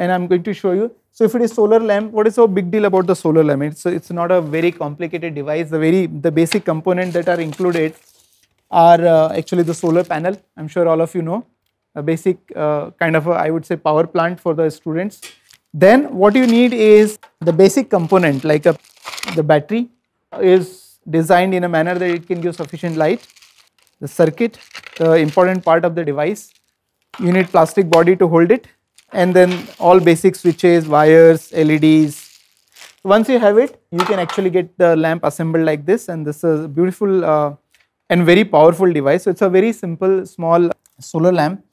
and I'm going to show you. So if it is solar lamp, what is so big deal about the solar lamp? It's, it's not a very complicated device. The very the basic component that are included are uh, actually the solar panel. I'm sure all of you know. A basic uh, kind of, a, I would say, power plant for the students. Then what you need is the basic component like a, the battery is designed in a manner that it can give sufficient light. The circuit, the important part of the device. You need plastic body to hold it and then all basic switches, wires, LEDs. Once you have it, you can actually get the lamp assembled like this and this is a beautiful uh, and very powerful device. So it's a very simple small solar lamp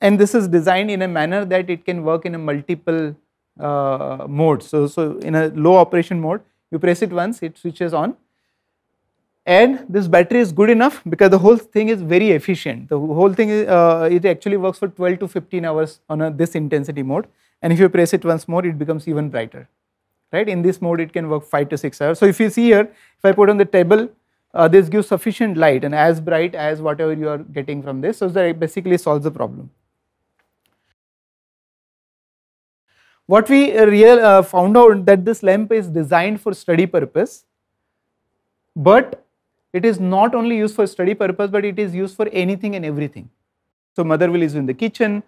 and this is designed in a manner that it can work in a multiple uh, mode. So, so in a low operation mode, you press it once, it switches on and this battery is good enough because the whole thing is very efficient. The whole thing is, uh, it actually works for 12 to 15 hours on a, this intensity mode. And if you press it once more, it becomes even brighter, right? In this mode, it can work five to six hours. So if you see here, if I put on the table, uh, this gives sufficient light and as bright as whatever you are getting from this. So that basically solves the problem. What we uh, uh found out that this lamp is designed for study purpose but it is not only used for study purpose, but it is used for anything and everything. So mother will use in the kitchen,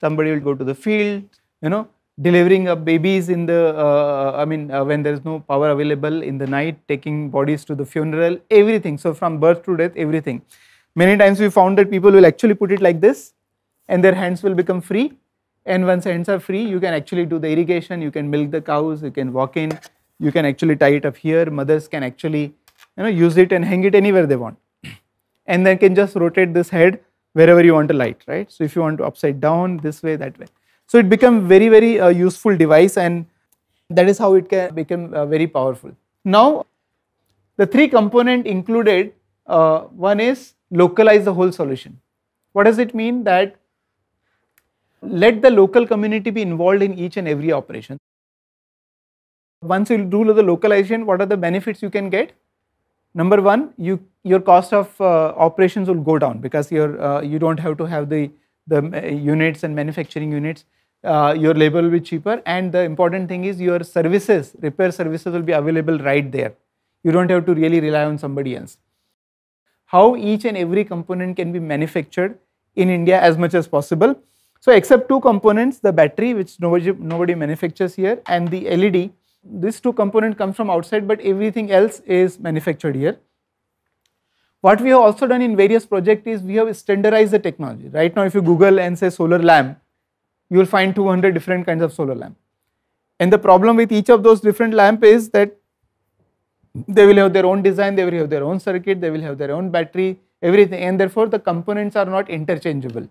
somebody will go to the field, you know, delivering up babies in the, uh, uh, I mean, uh, when there is no power available in the night, taking bodies to the funeral, everything. So from birth to death, everything. Many times we found that people will actually put it like this and their hands will become free. And once hands are free, you can actually do the irrigation, you can milk the cows, you can walk in, you can actually tie it up here. Mothers can actually you know use it and hang it anywhere they want and then can just rotate this head wherever you want to light right so if you want to upside down this way that way so it became very very uh, useful device and that is how it can become uh, very powerful now the three component included uh, one is localize the whole solution what does it mean that let the local community be involved in each and every operation once you do the localization what are the benefits you can get number one, you your cost of uh, operations will go down because uh, you don't have to have the the uh, units and manufacturing units. your labor will be cheaper, and the important thing is your services, repair services will be available right there. You don't have to really rely on somebody else. How each and every component can be manufactured in India as much as possible. So except two components, the battery, which nobody, nobody manufactures here, and the LED, these two component comes from outside, but everything else is manufactured here. What we have also done in various projects is we have standardized the technology. Right now, if you Google and say solar lamp, you will find 200 different kinds of solar lamp. And the problem with each of those different lamp is that they will have their own design, they will have their own circuit, they will have their own battery, everything. And therefore, the components are not interchangeable.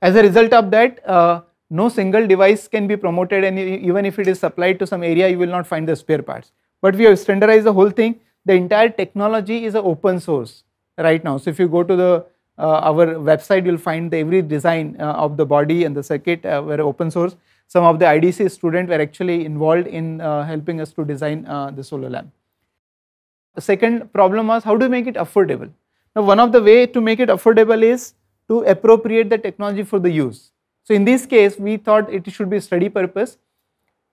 As a result of that, uh, no single device can be promoted and even if it is supplied to some area you will not find the spare parts but we have standardized the whole thing the entire technology is open source right now so if you go to the uh, our website you'll find every design uh, of the body and the circuit uh, were open source some of the idc students were actually involved in uh, helping us to design uh, the solar lamp the second problem was how to make it affordable now one of the way to make it affordable is to appropriate the technology for the use so in this case, we thought it should be study purpose.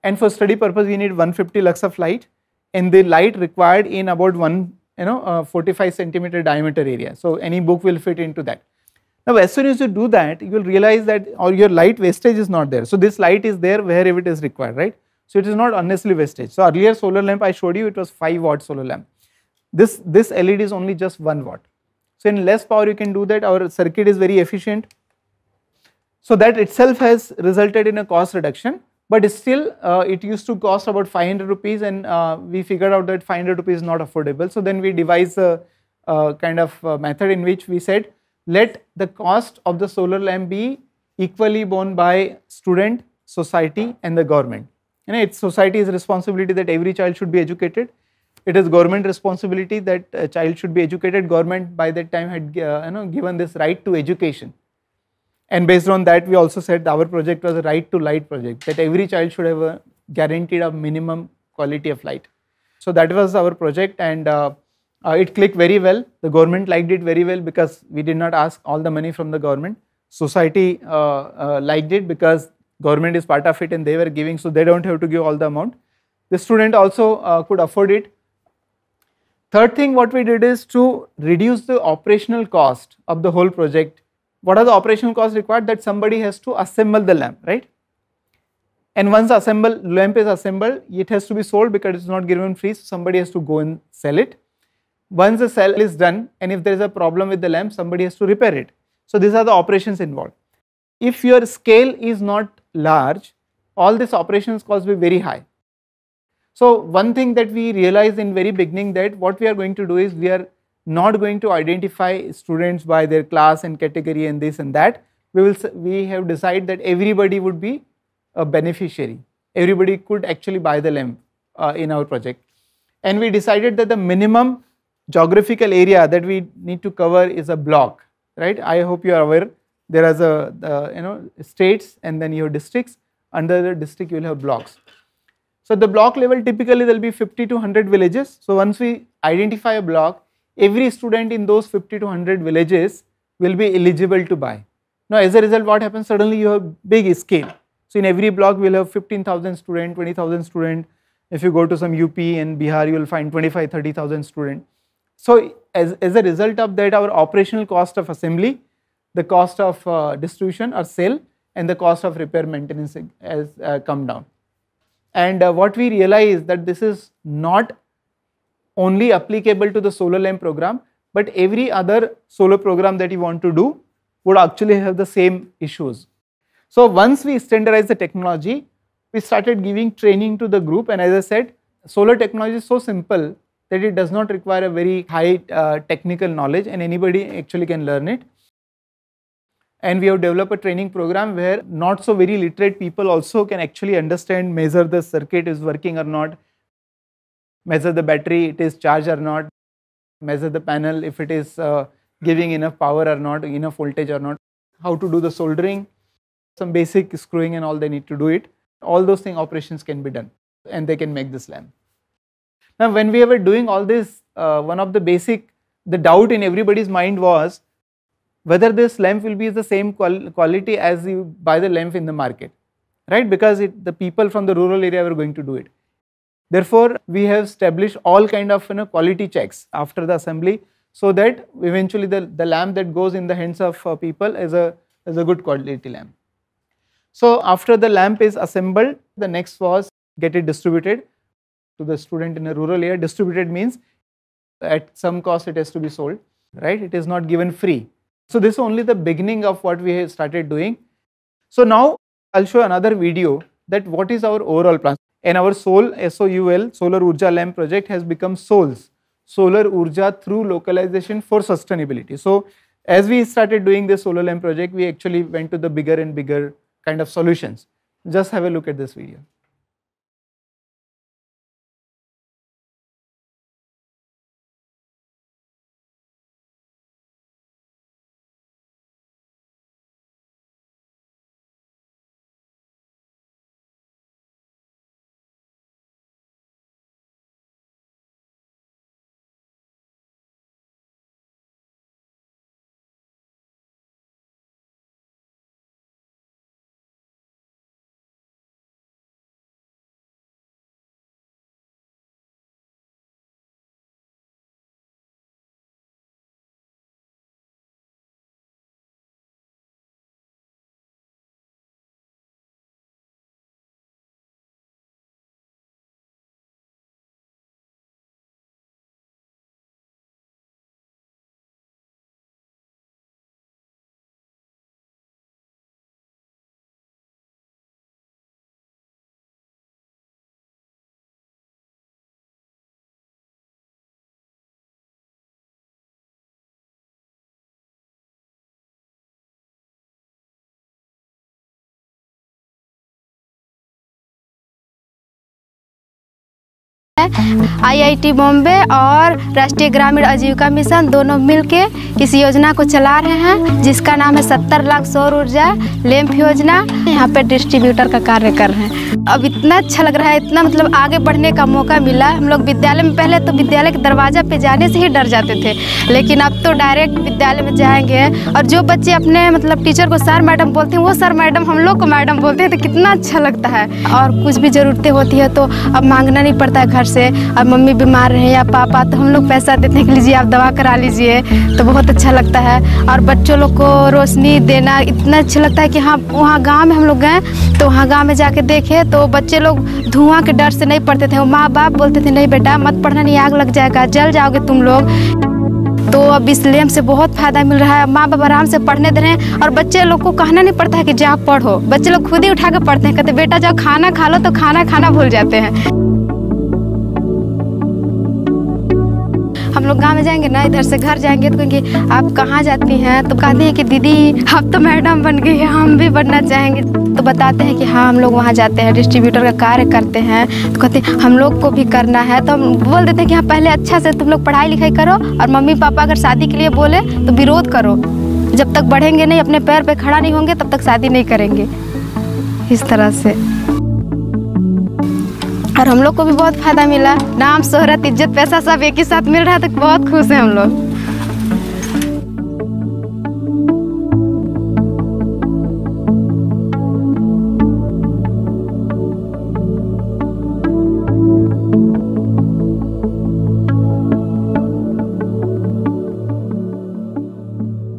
And for study purpose, we need 150 lux of light. And the light required in about one, you know, uh, 45 centimeter diameter area. So any book will fit into that. Now, as soon as you do that, you will realize that or your light wastage is not there. So this light is there wherever it is required, right? So it is not unnecessarily wastage. So earlier solar lamp I showed you, it was 5 watt solar lamp. This, this LED is only just 1 watt. So in less power you can do that. Our circuit is very efficient so that itself has resulted in a cost reduction, but still uh, it used to cost about 500 rupees and uh, we figured out that 500 rupees is not affordable. So then we devised a, a kind of a method in which we said, let the cost of the solar lamp be equally borne by student, society and the government. You know, it's society's responsibility that every child should be educated. It is government responsibility that a child should be educated. Government by that time had uh, you know, given this right to education. And based on that, we also said our project was a right to light project, that every child should have a guaranteed a minimum quality of light. So that was our project and uh, uh, it clicked very well. The government liked it very well because we did not ask all the money from the government. Society uh, uh liked it because government is part of it and they were giving, so they don't have to give all the amount. The student also uh, could afford it. Third thing what we did is to reduce the operational cost of the whole project what are the operational costs required that somebody has to assemble the lamp, right? And once assembled assemble, lamp is assembled, it has to be sold because it's not given free, so somebody has to go and sell it. Once the sale is done and if there is a problem with the lamp, somebody has to repair it. So these are the operations involved. If your scale is not large, all these operations costs will be very high. So one thing that we realized in very beginning that what we are going to do is we are not going to identify students by their class and category and this and that. We will we have decided that everybody would be a beneficiary. Everybody could actually buy the lamp uh, in our project. And we decided that the minimum geographical area that we need to cover is a block, right? I hope you are aware there is a you know states and then your districts. Under the district you will have blocks. So the block level typically there will be 50 to 100 villages. So once we identify a block, every student in those 50 to 100 villages will be eligible to buy. Now, as a result, what happens? Suddenly, you have big scale. So, in every block, we'll have 15,000 student, 20,000 student. If you go to some UP and Bihar, you will find 25, 30,000 student. So, as, as a result of that, our operational cost of assembly, the cost of uh, distribution or sale, and the cost of repair maintenance has uh, come down. And uh, what we realize that this is not only applicable to the solar lamp program but every other solar program that you want to do would actually have the same issues. So once we standardize the technology, we started giving training to the group and as I said, solar technology is so simple that it does not require a very high uh, technical knowledge and anybody actually can learn it. And we have developed a training program where not so very literate people also can actually understand, measure the circuit is working or not, measure the battery, it is charged or not, measure the panel if it is uh, giving enough power or not, enough voltage or not, how to do the soldering, some basic screwing and all they need to do it. All those thing operations can be done and they can make this lamp. Now, when we were doing all this, uh, one of the basic, the doubt in everybody's mind was whether this lamp will be the same qual quality as you buy the lamp in the market, right? Because it, the people from the rural area were going to do it. Therefore, we have established all kind of you know, quality checks after the assembly so that eventually the, the lamp that goes in the hands of uh, people is a, is a good quality lamp. So after the lamp is assembled, the next was get it distributed to the student in a rural area. Distributed means at some cost it has to be sold, right? It is not given free. So this is only the beginning of what we have started doing. So now I'll show another video that what is our overall plan. And our SOL, S-O-U-L, Solar Urja Lamp project has become SOLS, Solar Urja Through Localization for Sustainability. So as we started doing this solar lamp project, we actually went to the bigger and bigger kind of solutions. Just have a look at this video. IIT Bombay और राष्ट्रीय ग्रामीण आजीविका mission दोनों मिलके इस योजना को चला रहे हैं जिसका नाम है सत्तर लाख सौर ऊर्जा लैम्प योजना यहाँ पे डिस्ट्रीब्यूटर का कार्य कर रहे हैं अब इतना अच्छा लग रहा है इतना मतलब आगे बढ़ने का मौका मिला हम लोग विद्यालय में पहले तो विद्यालय के दरवाजा पे जाने से ही डर जाते थे लेकिन अब तो डायरेक्ट विद्यालय में जाएंगे और जो बच्चे अपने मतलब टीचर को सर मैडम बोलते हैं वो सर मैडम हम लोग को मैडम बोलते हैं तो कितना अच्छा लगता है और कुछ भी ज़रूरतें होती है तो अब मांगना नहीं पड़ता है घर से अब मम्मी बीमार रहे या पापा तो हम लोग पैसा देते हैं कि लीजिए आप दवा करा लीजिए तो बहुत अच्छा लगता है और बच्चों लोग को रोशनी देना इतना अच्छा लगता है कि हाँ वहाँ गाँव में हम लोग गए तो वहाँ गाँव में जाके देखे तो बच्चे लोग धुआं के डर से नहीं पढ़ते थे माँ बाप बोलते थे नहीं बेटा मत पढ़ना नहीं आग लग जाएगा जल जाओगे तुम लोग तो अब इस लेम से बहुत फायदा मिल रहा है माँ बाप आराम से पढ़ने दे रहे हैं और बच्चे लोग को कहना नहीं पड़ता है कि जाओ पढ़ो बच्चे लोग खुद ही उठा कर पढ़ते हैं कहते बेटा जाओ खाना खा लो तो खाना खाना भूल जाते हैं हम लोग गाँव में जाएंगे ना इधर से घर जाएंगे तो कहेंगे आप कहाँ जाती हैं तो कहते हैं कि दीदी अब तो मैडम बन गई है हम भी बनना चाहेंगे तो बताते हैं कि हाँ हम लोग वहाँ जाते हैं डिस्ट्रीब्यूटर का कार्य करते हैं तो कहते हैं हम लोग को भी करना है तो हम बोल देते हैं कि हाँ पहले अच्छा से तुम लोग पढ़ाई लिखाई करो और मम्मी पापा अगर शादी के लिए बोले तो विरोध करो जब तक बढ़ेंगे नहीं अपने पैर पर खड़ा नहीं होंगे तब तक शादी नहीं करेंगे इस तरह से और हम लोग को भी बहुत फ़ायदा मिला नाम शोहरत इज्जत पैसा सब एक ही साथ मिल रहा तो बहुत खुश हैं हम लोग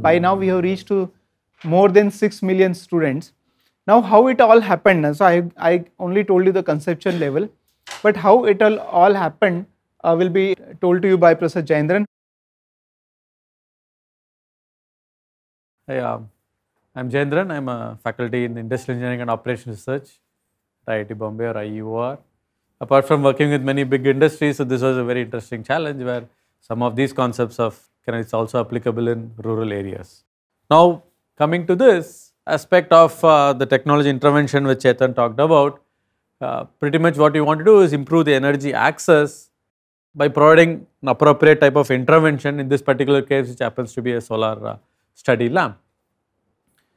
by now we have reached to more than six million students now how it all happened so i i only told you the conceptual level But how it all, all happened uh, will be told to you by Professor Jaindran. Hey, um, I'm Jaindran. I'm a faculty in Industrial Engineering and Operations Research at IIT Bombay or IUR. Apart from working with many big industries, so this was a very interesting challenge where some of these concepts of can it's also applicable in rural areas. Now, coming to this aspect of uh, the technology intervention which Chetan talked about, uh, pretty much what you want to do is improve the energy access by providing an appropriate type of intervention in this particular case which happens to be a solar uh, study lamp.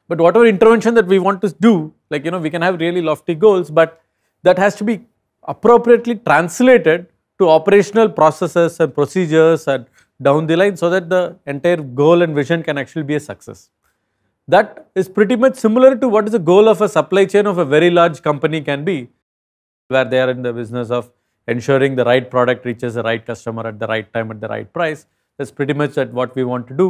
But whatever intervention that we want to do like you know we can have really lofty goals but that has to be appropriately translated to operational processes and procedures and down the line so that the entire goal and vision can actually be a success. That is pretty much similar to what is the goal of a supply chain of a very large company can be where they are in the business of ensuring the right product reaches the right customer at the right time at the right price. That's pretty much at what we want to do.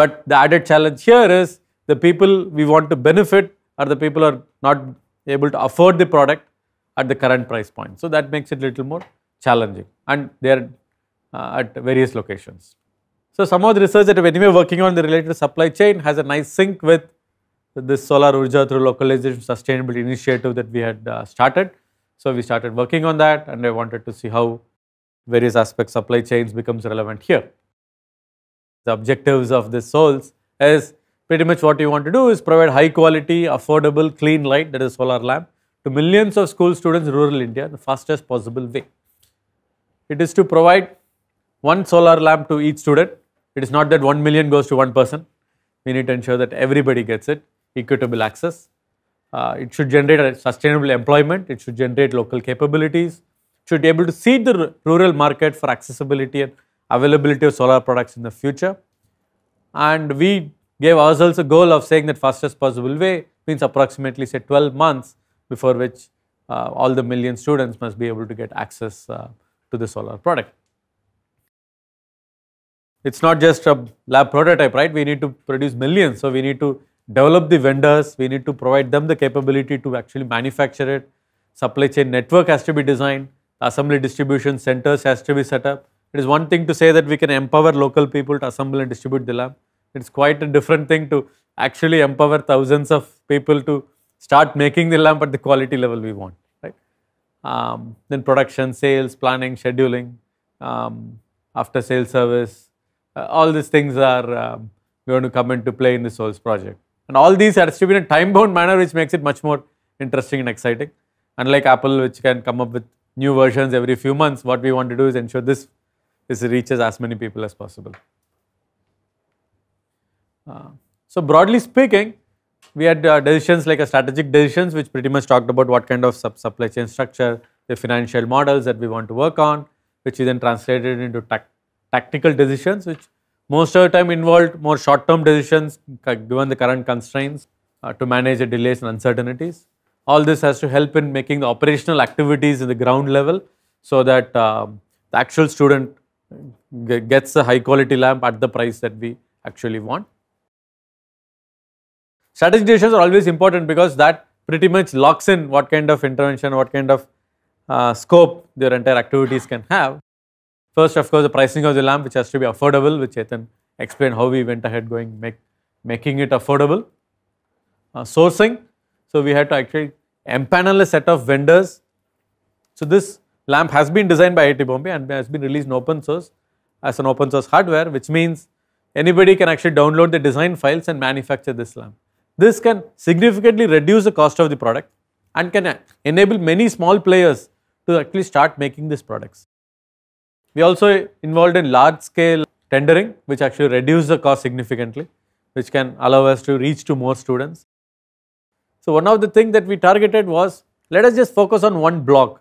But the added challenge here is the people we want to benefit are the people are not able to afford the product at the current price point. So that makes it a little more challenging and they are uh, at various locations. So some of the research that we're anyway working on the related supply chain has a nice sync with this solar urja through localization sustainability initiative that we had uh, started. So we started working on that and I wanted to see how various aspects supply chains becomes relevant here. The objectives of this SOLS is pretty much what you want to do is provide high quality, affordable, clean light that is solar lamp to millions of school students in rural India in the fastest possible way. It is to provide one solar lamp to each student. It is not that 1 million goes to one person. We need to ensure that everybody gets it, equitable access. Uh, it should generate a sustainable employment. It should generate local capabilities. It should be able to seed the rural market for accessibility and availability of solar products in the future. And we gave ourselves a goal of saying that fastest possible way means approximately say 12 months before which uh, all the million students must be able to get access uh, to the solar product. It's not just a lab prototype, right? We need to produce millions. So, we need to develop the vendors, we need to provide them the capability to actually manufacture it. Supply chain network has to be designed, assembly distribution centers has to be set up. It is one thing to say that we can empower local people to assemble and distribute the lamp. It's quite a different thing to actually empower thousands of people to start making the lamp at the quality level we want. Right? Um, then production, sales, planning, scheduling, um, after sales service, uh, all these things are um, going to come into play in the souls project. And all these are distributed in time-bound manner, which makes it much more interesting and exciting. Unlike Apple, which can come up with new versions every few months, what we want to do is ensure this, this reaches as many people as possible. Uh, so broadly speaking, we had uh, decisions like a strategic decisions, which pretty much talked about what kind of supply chain structure, the financial models that we want to work on, which is then translated into tac tactical decisions, which most of the time involved more short-term decisions given the current constraints uh, to manage the delays and uncertainties. All this has to help in making the operational activities in the ground level so that uh, the actual student uh, gets a high quality lamp at the price that we actually want. Strategic decisions are always important because that pretty much locks in what kind of intervention, what kind of uh, scope their entire activities can have. First, of course, the pricing of the lamp, which has to be affordable, which Chetan explained how we went ahead going make, making it affordable. Uh, sourcing, so we had to actually empanel a set of vendors. So this lamp has been designed by IIT Bombay and has been released in open source as an open source hardware, which means anybody can actually download the design files and manufacture this lamp. This can significantly reduce the cost of the product and can enable many small players to actually start making these products. We also involved in large scale tendering, which actually reduced the cost significantly, which can allow us to reach to more students. So one of the things that we targeted was, let us just focus on one block.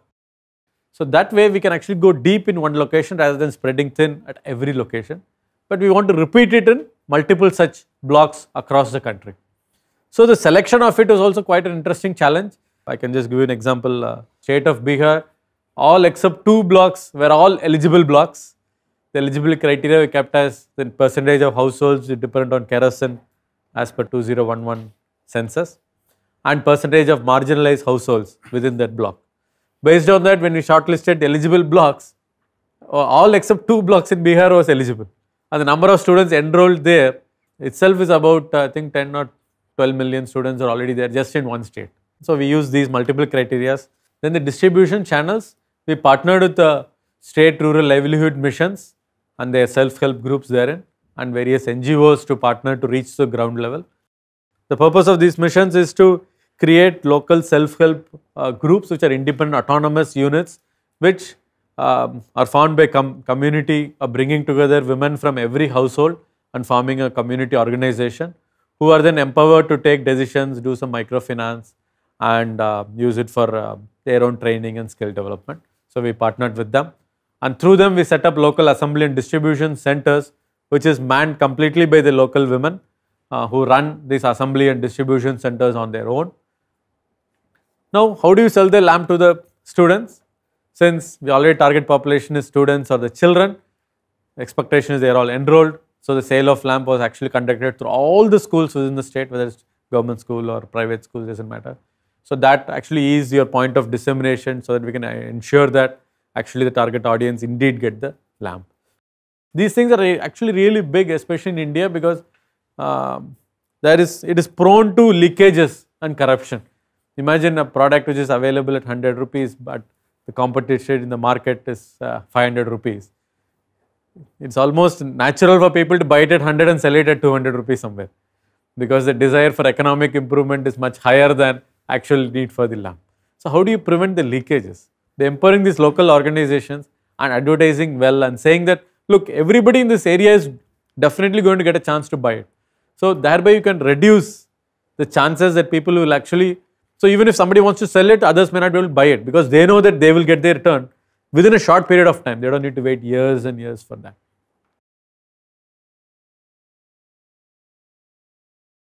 So that way we can actually go deep in one location rather than spreading thin at every location. But we want to repeat it in multiple such blocks across the country. So the selection of it was also quite an interesting challenge. I can just give you an example. Uh, state of Bihar all except two blocks were all eligible blocks. The eligible criteria were kept as the percentage of households dependent on kerosene as per 2011 census and percentage of marginalized households within that block. Based on that, when we shortlisted eligible blocks, uh, all except two blocks in Bihar was eligible. And the number of students enrolled there itself is about, uh, I think, 10 or 12 million students are already there just in one state. So, we use these multiple criterias. Then the distribution channels, we partnered with the state rural livelihood missions and their self-help groups therein and various NGOs to partner to reach the ground level. The purpose of these missions is to create local self-help uh, groups which are independent autonomous units which um, are formed by com community uh, bringing together women from every household and forming a community organization who are then empowered to take decisions, do some microfinance and uh, use it for uh, their own training and skill development. So we partnered with them. And through them, we set up local assembly and distribution centers, which is manned completely by the local women uh, who run these assembly and distribution centers on their own. Now, how do you sell the lamp to the students? Since we already target population is students or the children, expectation is they are all enrolled. So the sale of lamp was actually conducted through all the schools within the state, whether it's government school or private school, doesn't matter. So that actually is your point of dissemination so that we can uh, ensure that actually the target audience indeed get the lamp. These things are actually really big, especially in India because um, there is it is prone to leakages and corruption. Imagine a product which is available at 100 rupees but the competition in the market is uh, 500 rupees. It's almost natural for people to buy it at 100 and sell it at 200 rupees somewhere because the desire for economic improvement is much higher than actual need for the lamp. So how do you prevent the leakages? By empowering these local organizations and advertising well and saying that, look, everybody in this area is definitely going to get a chance to buy it. So thereby you can reduce the chances that people will actually, so even if somebody wants to sell it, others may not be able to buy it because they know that they will get their return within a short period of time. They don't need to wait years and years for that.